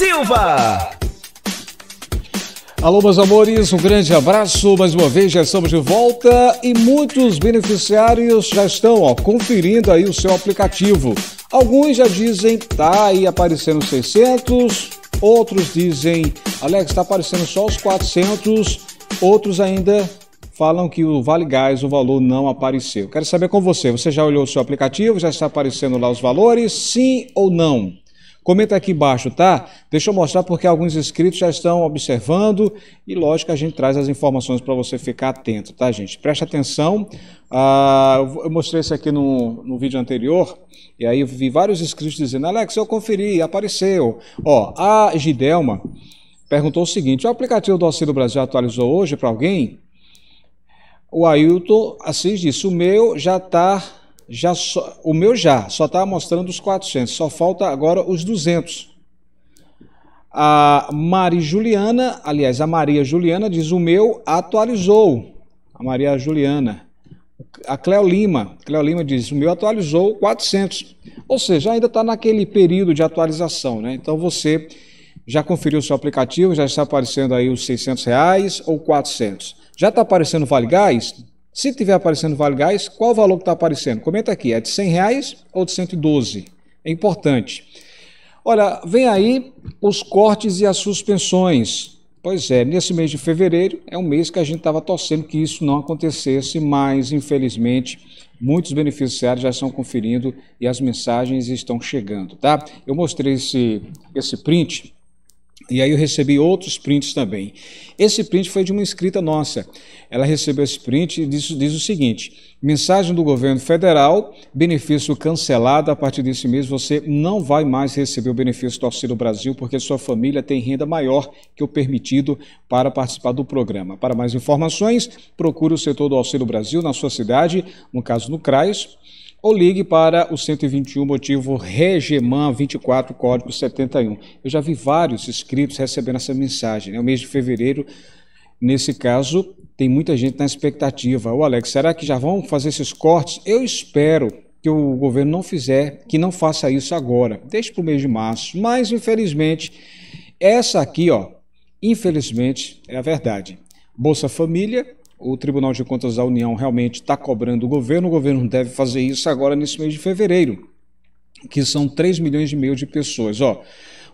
Silva. Alô, meus amores, um grande abraço. Mais uma vez já estamos de volta e muitos beneficiários já estão ó, conferindo aí o seu aplicativo. Alguns já dizem tá aí aparecendo 600, outros dizem Alex está aparecendo só os 400, outros ainda falam que o Vale Gás, o valor não apareceu. Quero saber com você, você já olhou o seu aplicativo, já está aparecendo lá os valores, sim ou não? Comenta aqui embaixo, tá? Deixa eu mostrar porque alguns inscritos já estão observando e, lógico, a gente traz as informações para você ficar atento, tá, gente? Preste atenção. Ah, eu mostrei isso aqui no, no vídeo anterior e aí eu vi vários inscritos dizendo: Alex, eu conferi, apareceu. Ó, a Gidelma perguntou o seguinte: o aplicativo do Auxílio Brasil atualizou hoje para alguém? O Ailton Assis disse: o meu já está já so, o meu já, só está mostrando os 400, só falta agora os 200. A Mari Juliana, aliás, a Maria Juliana diz: o meu atualizou. A Maria Juliana. A Cleo Lima, Cleo Lima diz: o meu atualizou 400. Ou seja, ainda está naquele período de atualização, né? Então você já conferiu o seu aplicativo, já está aparecendo aí os 600 reais ou 400. Já está aparecendo Vale Gás? Se tiver aparecendo Vale Gás, qual o valor que está aparecendo? Comenta aqui, é de 100 reais ou de 112? É importante. Olha, vem aí os cortes e as suspensões. Pois é, nesse mês de fevereiro é um mês que a gente estava torcendo que isso não acontecesse, mas infelizmente muitos beneficiários já estão conferindo e as mensagens estão chegando, tá? Eu mostrei esse, esse print e aí eu recebi outros prints também. Esse print foi de uma inscrita nossa. Ela recebeu esse print e diz, diz o seguinte: mensagem do governo federal, benefício cancelado. A partir desse mês você não vai mais receber o benefício do Auxílio Brasil porque sua família tem renda maior que o permitido para participar do programa. Para mais informações, procure o setor do Auxílio Brasil na sua cidade, no caso no CRAS ou ligue para o 121 motivo Regeman 24 código 71. Eu já vi vários inscritos recebendo essa mensagem. Né? O mês de fevereiro, nesse caso, tem muita gente na expectativa. O Alex, será que já vão fazer esses cortes? Eu espero que o governo não fizer, que não faça isso agora, desde para o mês de março. Mas infelizmente, essa aqui, ó, infelizmente é a verdade. Bolsa Família o Tribunal de Contas da União realmente está cobrando o governo, o governo deve fazer isso agora nesse mês de fevereiro, que são 3 milhões e meio de pessoas. Ó,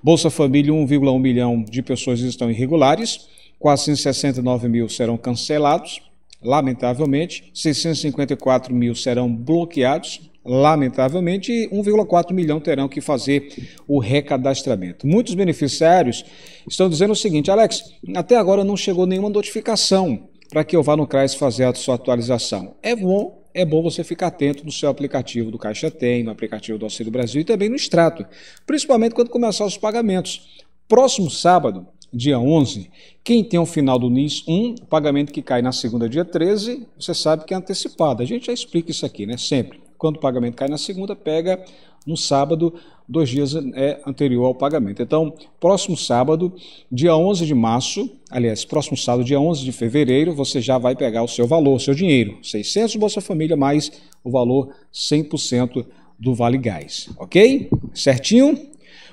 Bolsa Família, 1,1 milhão de pessoas estão irregulares, 469 mil serão cancelados, lamentavelmente, 654 mil serão bloqueados, lamentavelmente, e 1,4 milhão terão que fazer o recadastramento. Muitos beneficiários estão dizendo o seguinte, Alex, até agora não chegou nenhuma notificação para que eu vá no CRAS fazer a sua atualização. É bom, é bom você ficar atento no seu aplicativo do Caixa Tem, no aplicativo do Auxílio Brasil e também no Extrato, principalmente quando começar os pagamentos. Próximo sábado, dia 11, quem tem o final do NIS 1, pagamento que cai na segunda, dia 13, você sabe que é antecipado. A gente já explica isso aqui, né? Sempre. Quando o pagamento cai na segunda, pega no sábado dois dias é anterior ao pagamento. Então, próximo sábado, dia 11 de março, aliás, próximo sábado, dia 11 de fevereiro, você já vai pegar o seu valor, o seu dinheiro, 600 Bolsa Família mais o valor 100% do Vale Gás, ok? Certinho?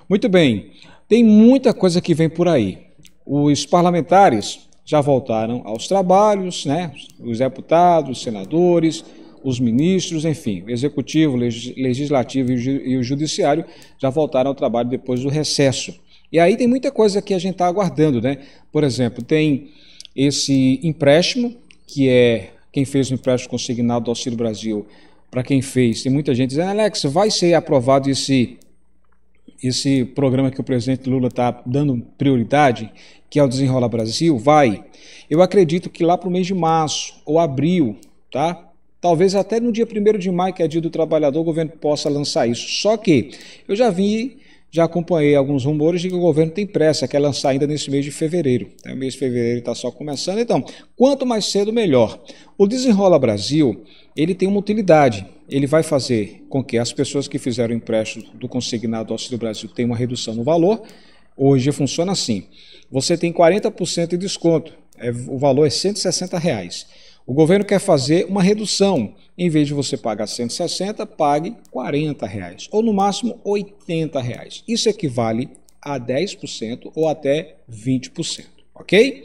Muito bem. Tem muita coisa que vem por aí. Os parlamentares já voltaram aos trabalhos, né? Os deputados, os senadores, os ministros, enfim, o executivo, o legislativo e o judiciário já voltaram ao trabalho depois do recesso. E aí tem muita coisa que a gente está aguardando, né? Por exemplo, tem esse empréstimo, que é quem fez o empréstimo consignado do Auxílio Brasil, para quem fez, tem muita gente dizendo, Alex, vai ser aprovado esse, esse programa que o presidente Lula está dando prioridade, que é o Desenrola Brasil? Vai. Eu acredito que lá para o mês de março ou abril, tá? Talvez até no dia 1 de maio, que é dia do trabalhador, o governo possa lançar isso. Só que eu já vi, já acompanhei alguns rumores de que o governo tem pressa, quer lançar ainda nesse mês de fevereiro. Né, o mês de fevereiro está só começando. Então, quanto mais cedo, melhor. O Desenrola Brasil, ele tem uma utilidade. Ele vai fazer com que as pessoas que fizeram o empréstimo do consignado ao Auxílio Brasil tenham uma redução no valor. Hoje funciona assim. Você tem 40% de desconto. É, o valor é 160 reais. O governo quer fazer uma redução. Em vez de você pagar 160, pague 40 reais, ou no máximo 80 reais. Isso equivale a 10% ou até 20%, ok?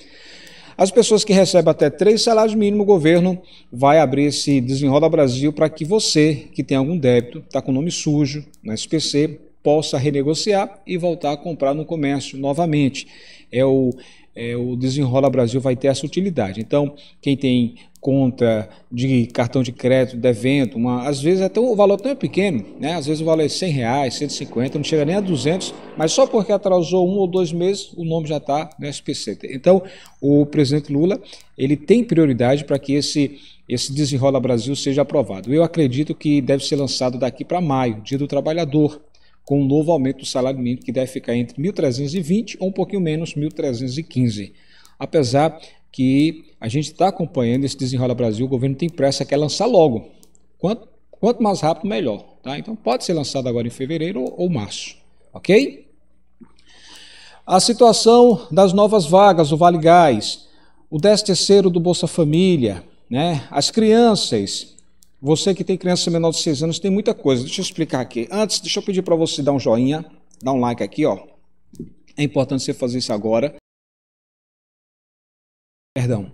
As pessoas que recebem até três salários mínimos, o governo vai abrir esse Desenrola Brasil para que você, que tem algum débito, está com nome sujo no SPC, possa renegociar e voltar a comprar no comércio novamente. É o é, o Desenrola Brasil vai ter essa utilidade. Então, quem tem conta de cartão de crédito, devento, uma, às vezes até o valor tão é pequeno, né? às vezes o valor é 100 reais, 150, não chega nem a 200, mas só porque atrasou um ou dois meses, o nome já está no SPC. Então, o presidente Lula ele tem prioridade para que esse, esse Desenrola Brasil seja aprovado. Eu acredito que deve ser lançado daqui para maio, dia do trabalhador, com um novo aumento do salário mínimo que deve ficar entre 1.320 ou um pouquinho menos, 1.315. Apesar que a gente está acompanhando esse Desenrola Brasil, o governo tem pressa, quer lançar logo. Quanto, quanto mais rápido, melhor. Tá? Então pode ser lançado agora em fevereiro ou, ou março. Ok? A situação das novas vagas, o Vale Gás, o 13 terceiro do Bolsa Família, né? as crianças, você que tem criança menor de 6 anos tem muita coisa. Deixa eu explicar aqui. Antes, deixa eu pedir para você dar um joinha, dar um like aqui, ó. É importante você fazer isso agora. Perdão.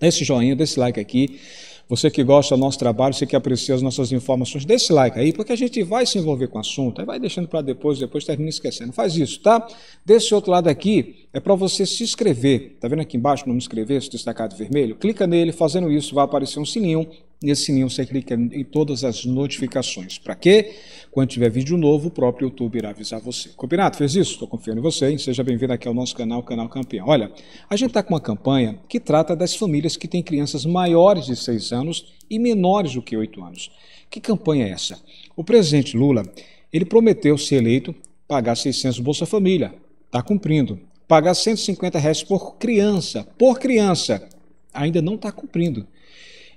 Desse joinha, desse like aqui. Você que gosta do nosso trabalho, você que aprecia as nossas informações, dê esse like aí, porque a gente vai se envolver com o assunto, aí vai deixando para depois, depois termina esquecendo. Faz isso, tá? Desse outro lado aqui é para você se inscrever. Tá vendo aqui embaixo, não me inscrever, esse destacado vermelho? Clica nele, fazendo isso vai aparecer um sininho Nesse sininho você clica em todas as notificações. Para quê? Quando tiver vídeo novo, o próprio YouTube irá avisar você. Combinado? Fez isso? Estou confiando em você. Hein? Seja bem-vindo aqui ao nosso canal, Canal Campeão. Olha, a gente está com uma campanha que trata das famílias que têm crianças maiores de 6 anos e menores do que 8 anos. Que campanha é essa? O presidente Lula, ele prometeu, se eleito, pagar 600 Bolsa Família. Está cumprindo. Pagar 150 reais por criança, por criança, ainda não está cumprindo.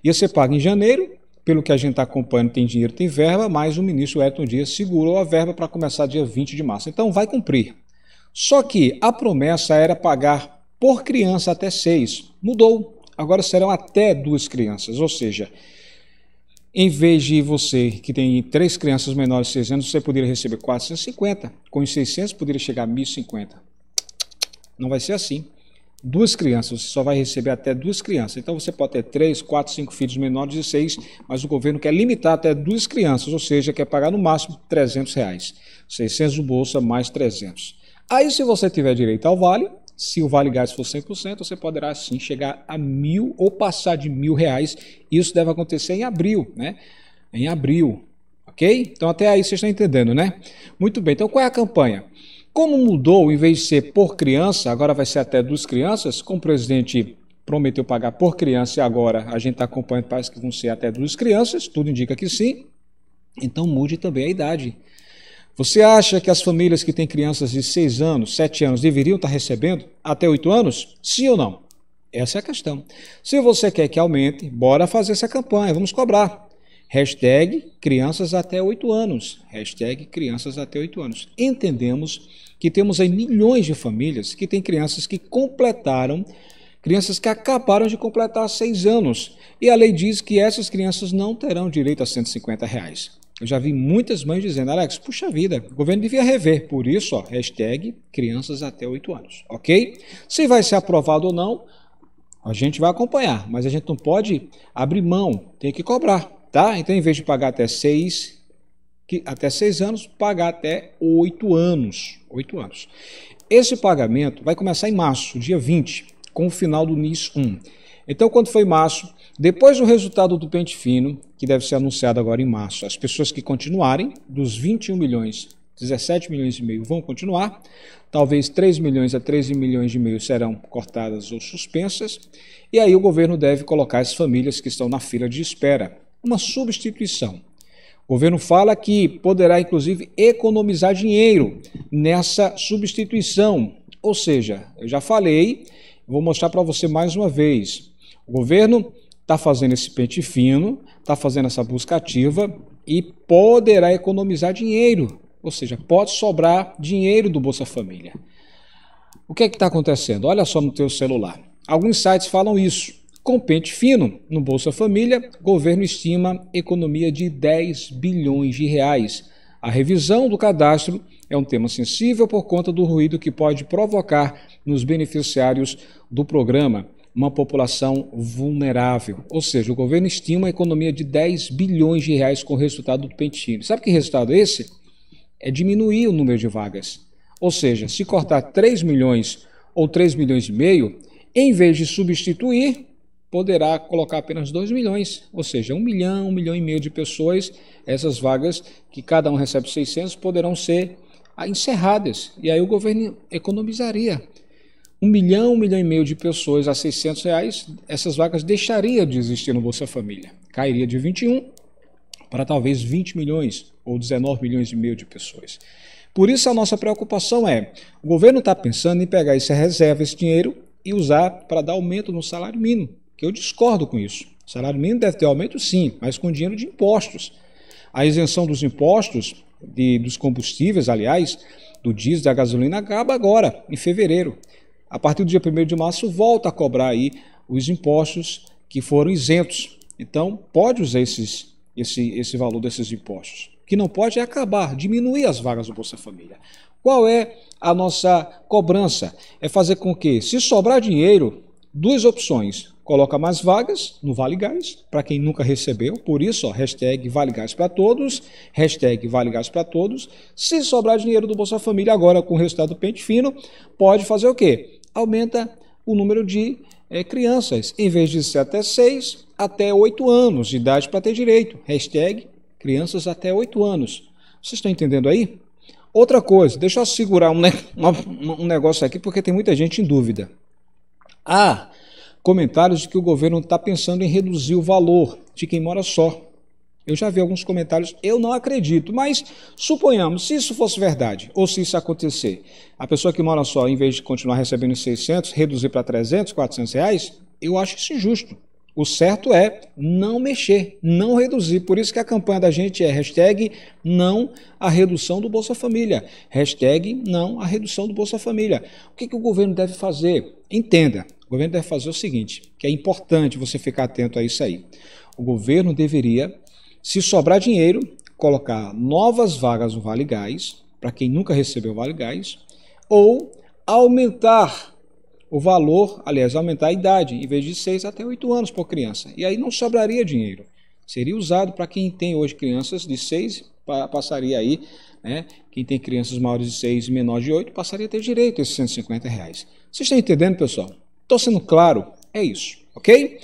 E você paga em janeiro, pelo que a gente está acompanhando, tem dinheiro, tem verba, mas o ministro Elton Dias segurou a verba para começar dia 20 de março. Então vai cumprir. Só que a promessa era pagar por criança até seis. Mudou. Agora serão até duas crianças. Ou seja, em vez de você que tem três crianças menores de seis anos, você poderia receber 450. Com os 600, poderia chegar a 1.050. Não vai ser assim duas crianças, você só vai receber até duas crianças. Então você pode ter três, quatro, cinco filhos menores de seis, mas o governo quer limitar até duas crianças, ou seja, quer pagar no máximo 300 reais. 600 o bolsa mais 300. Aí se você tiver direito ao vale, se o Vale Gás for 100%, você poderá sim chegar a mil ou passar de mil reais. Isso deve acontecer em abril, né? Em abril, ok? Então até aí vocês estão entendendo, né? Muito bem, então qual é a campanha? Como mudou, em vez de ser por criança, agora vai ser até duas crianças, como o presidente prometeu pagar por criança e agora a gente está acompanhando, parece que vão ser até duas crianças, tudo indica que sim, então mude também a idade. Você acha que as famílias que têm crianças de 6 anos, 7 anos, deveriam estar tá recebendo até 8 anos? Sim ou não? Essa é a questão. Se você quer que aumente, bora fazer essa campanha, vamos cobrar. Hashtag crianças até 8 anos. Hashtag crianças até 8 anos. Entendemos que temos aí milhões de famílias que têm crianças que completaram, crianças que acabaram de completar 6 anos. E a lei diz que essas crianças não terão direito a 150 reais. Eu já vi muitas mães dizendo, Alex, puxa vida, o governo devia rever. Por isso, ó, hashtag crianças até 8 anos, ok? Se vai ser aprovado ou não, a gente vai acompanhar, mas a gente não pode abrir mão, tem que cobrar. Tá? Então, em vez de pagar até seis, que, até seis anos, pagar até oito anos. Oito anos. Esse pagamento vai começar em março, dia 20, com o final do NIS 1. Então, quando foi março, depois do resultado do pente fino, que deve ser anunciado agora em março, as pessoas que continuarem, dos 21 milhões, 17 milhões e meio vão continuar, talvez 3 milhões a 13 milhões e meio serão cortadas ou suspensas, e aí o governo deve colocar as famílias que estão na fila de espera, uma substituição. O governo fala que poderá, inclusive, economizar dinheiro nessa substituição. Ou seja, eu já falei, vou mostrar para você mais uma vez. O governo está fazendo esse pente fino, está fazendo essa busca ativa e poderá economizar dinheiro. Ou seja, pode sobrar dinheiro do Bolsa Família. O que é que está acontecendo? Olha só no teu celular. Alguns sites falam isso. Com pente fino, no Bolsa Família, governo estima economia de 10 bilhões de reais. A revisão do cadastro é um tema sensível por conta do ruído que pode provocar nos beneficiários do programa uma população vulnerável. Ou seja, o governo estima a economia de 10 bilhões de reais com o resultado do pente fino. Sabe que resultado é esse? É diminuir o número de vagas. Ou seja, se cortar 3 milhões ou 3 milhões e meio, em vez de substituir, poderá colocar apenas 2 milhões, ou seja, 1 milhão, 1 milhão e meio de pessoas, essas vagas que cada um recebe 600 poderão ser encerradas. E aí o governo economizaria. 1 milhão, 1 milhão e meio de pessoas a 600 reais, essas vagas deixariam de existir no Bolsa Família. Cairia de 21 para talvez 20 milhões ou 19 milhões e meio de pessoas. Por isso a nossa preocupação é, o governo está pensando em pegar essa reserva, esse dinheiro, e usar para dar aumento no salário mínimo que eu discordo com isso. O salário mínimo deve ter aumento, sim, mas com dinheiro de impostos. A isenção dos impostos, de, dos combustíveis, aliás, do diesel e da gasolina, acaba agora, em fevereiro. A partir do dia 1 de março, volta a cobrar aí os impostos que foram isentos. Então, pode usar esses, esse, esse valor desses impostos. O que não pode é acabar, diminuir as vagas do Bolsa Família. Qual é a nossa cobrança? É fazer com que, se sobrar dinheiro, duas opções coloca mais vagas no Vale Gás, para quem nunca recebeu. Por isso, ó, hashtag Vale Gás para todos, hashtag Vale Gás para todos. Se sobrar dinheiro do Bolsa Família agora com o resultado pente fino, pode fazer o quê? Aumenta o número de é, crianças, em vez de ser até 6, até 8 anos de idade para ter direito. Hashtag crianças até 8 anos. Vocês estão entendendo aí? Outra coisa, deixa eu segurar um, um negócio aqui, porque tem muita gente em dúvida. Ah, comentários de que o governo está pensando em reduzir o valor de quem mora só. Eu já vi alguns comentários, eu não acredito, mas suponhamos, se isso fosse verdade, ou se isso acontecer, a pessoa que mora só, em vez de continuar recebendo 600, reduzir para 300, 400 reais, eu acho isso injusto. O certo é não mexer, não reduzir. Por isso que a campanha da gente é hashtag não a redução do Bolsa Família. Hashtag não a redução do Bolsa Família. O que, que o governo deve fazer? Entenda, o governo deve fazer o seguinte, que é importante você ficar atento a isso aí. O governo deveria, se sobrar dinheiro, colocar novas vagas no Vale Gás, para quem nunca recebeu o Vale Gás, ou aumentar o valor, aliás, aumentar a idade, em vez de 6 até 8 anos por criança. E aí não sobraria dinheiro. Seria usado para quem tem hoje crianças de 6, passaria aí, né? Quem tem crianças maiores de 6 e menores de 8, passaria a ter direito a esses 150 reais. Vocês estão entendendo, pessoal? Estou sendo claro? É isso, ok?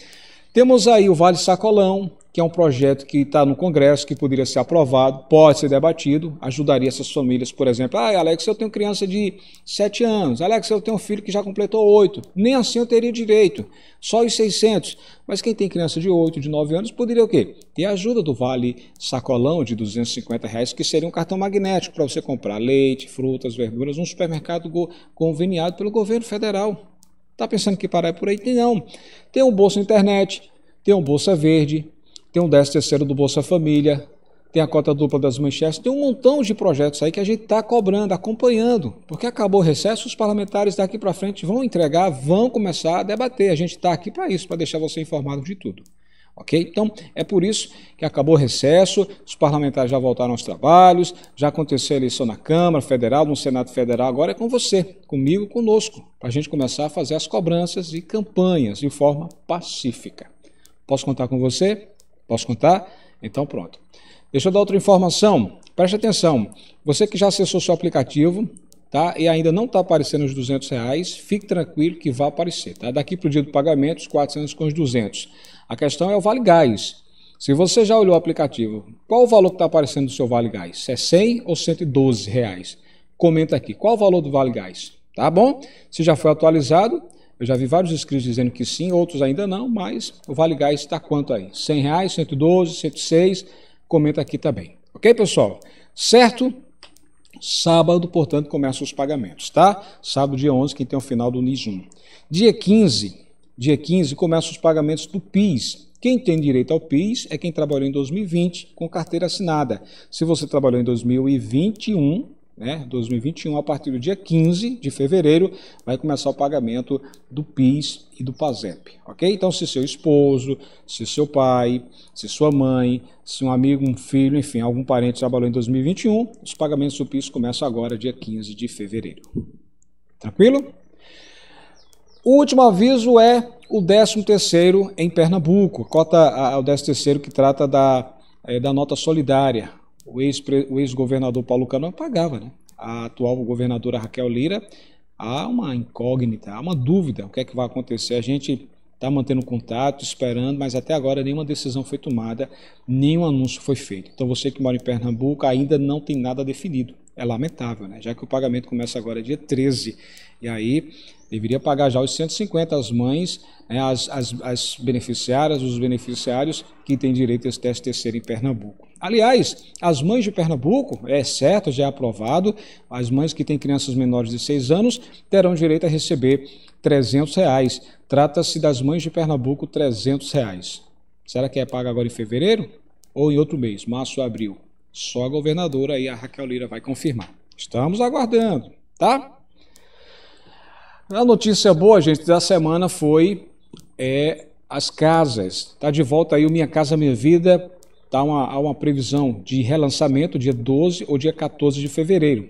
Temos aí o Vale Sacolão, que é um projeto que está no Congresso, que poderia ser aprovado, pode ser debatido, ajudaria essas famílias, por exemplo. Ah, Alex, eu tenho criança de 7 anos. Alex, eu tenho um filho que já completou 8. Nem assim eu teria direito, só os 600. Mas quem tem criança de 8, de 9 anos, poderia o quê? Ter a ajuda do Vale Sacolão de 250 reais, que seria um cartão magnético para você comprar leite, frutas, verduras, num supermercado conveniado pelo governo federal. Tá pensando que parar é por aí? Não. Tem um Bolsa Internet, tem um Bolsa Verde, tem um 13 terceiro do Bolsa Família, tem a cota dupla das Manchester, tem um montão de projetos aí que a gente está cobrando, acompanhando, porque acabou o recesso, os parlamentares daqui para frente vão entregar, vão começar a debater. A gente está aqui para isso, para deixar você informado de tudo. Ok? Então, é por isso que acabou o recesso, os parlamentares já voltaram aos trabalhos, já aconteceu a eleição na Câmara Federal, no Senado Federal, agora é com você, comigo, conosco, para a gente começar a fazer as cobranças e campanhas de forma pacífica. Posso contar com você? Posso contar? Então, pronto. Deixa eu dar outra informação. Preste atenção. Você que já acessou seu aplicativo, tá? E ainda não está aparecendo os 200 reais, fique tranquilo que vai aparecer, tá? Daqui para o dia do pagamento, os 400 com os 200. A questão é o Vale Gás. Se você já olhou o aplicativo, qual o valor que está aparecendo do seu Vale Gás? é 100 ou 112 reais? Comenta aqui, qual o valor do Vale Gás? Tá bom? Se já foi atualizado, eu já vi vários inscritos dizendo que sim, outros ainda não, mas o Vale Gás está quanto aí? 100 reais, 112, 106? Comenta aqui também. Ok, pessoal? Certo? Sábado, portanto, começam os pagamentos, tá? Sábado, dia 11, que tem o final do NIS 1. Dia 15, dia 15, começam os pagamentos do PIS. Quem tem direito ao PIS é quem trabalhou em 2020 com carteira assinada. Se você trabalhou em 2021, né, 2021, a partir do dia 15 de fevereiro, vai começar o pagamento do PIS e do PASEP, ok? Então, se seu esposo, se seu pai, se sua mãe, se um amigo, um filho, enfim, algum parente trabalhou em 2021, os pagamentos do PIS começam agora, dia 15 de fevereiro. Tranquilo? O último aviso é o 13º em Pernambuco, cota o 13º que trata da, é, da nota solidária. O ex-governador ex Paulo Cano pagava, né? A atual governadora Raquel Lira, há uma incógnita, há uma dúvida, o que é que vai acontecer. A gente está mantendo contato, esperando, mas até agora nenhuma decisão foi tomada, nenhum anúncio foi feito. Então você que mora em Pernambuco ainda não tem nada definido. É lamentável, né? já que o pagamento começa agora dia 13, e aí deveria pagar já os 150 as mães, né, as, as, as beneficiárias, os beneficiários que têm direito a esse teste terceiro em Pernambuco. Aliás, as mães de Pernambuco, é certo, já é aprovado, as mães que têm crianças menores de 6 anos terão direito a receber 300 reais. Trata-se das mães de Pernambuco, 300 reais. Será que é pago agora em fevereiro? Ou em outro mês, março ou abril? Só a governadora aí, a Raquel Lira, vai confirmar. Estamos aguardando, tá? A notícia boa, gente, da semana foi é, as casas. Tá de volta aí o Minha Casa Minha Vida. Tá uma, há uma previsão de relançamento dia 12 ou dia 14 de fevereiro,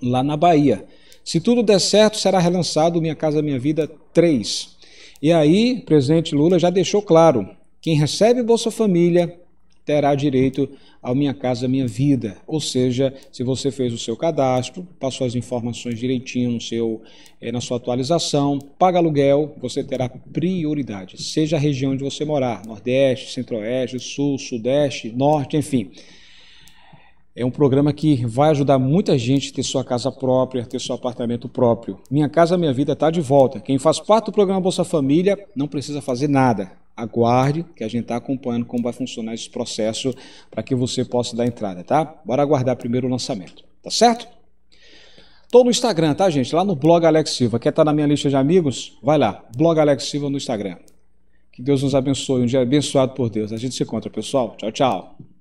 lá na Bahia. Se tudo der certo, será relançado Minha Casa Minha Vida 3. E aí, presidente Lula já deixou claro: quem recebe Bolsa Família terá direito ao Minha Casa Minha Vida. Ou seja, se você fez o seu cadastro, passou as informações direitinho no seu, é, na sua atualização, paga aluguel, você terá prioridade, seja a região onde você morar, Nordeste, Centro-Oeste, Sul, Sudeste, Norte, enfim. É um programa que vai ajudar muita gente a ter sua casa própria, ter seu apartamento próprio. Minha Casa Minha Vida está de volta. Quem faz parte do programa Bolsa Família não precisa fazer nada. Aguarde que a gente está acompanhando como vai funcionar esse processo para que você possa dar entrada, tá? Bora aguardar primeiro o lançamento, tá certo? Tô no Instagram, tá, gente? Lá no blog Alex Silva. Quer estar tá na minha lista de amigos? Vai lá, blog Alex Silva no Instagram. Que Deus nos abençoe, um dia abençoado por Deus. A gente se encontra, pessoal. Tchau, tchau.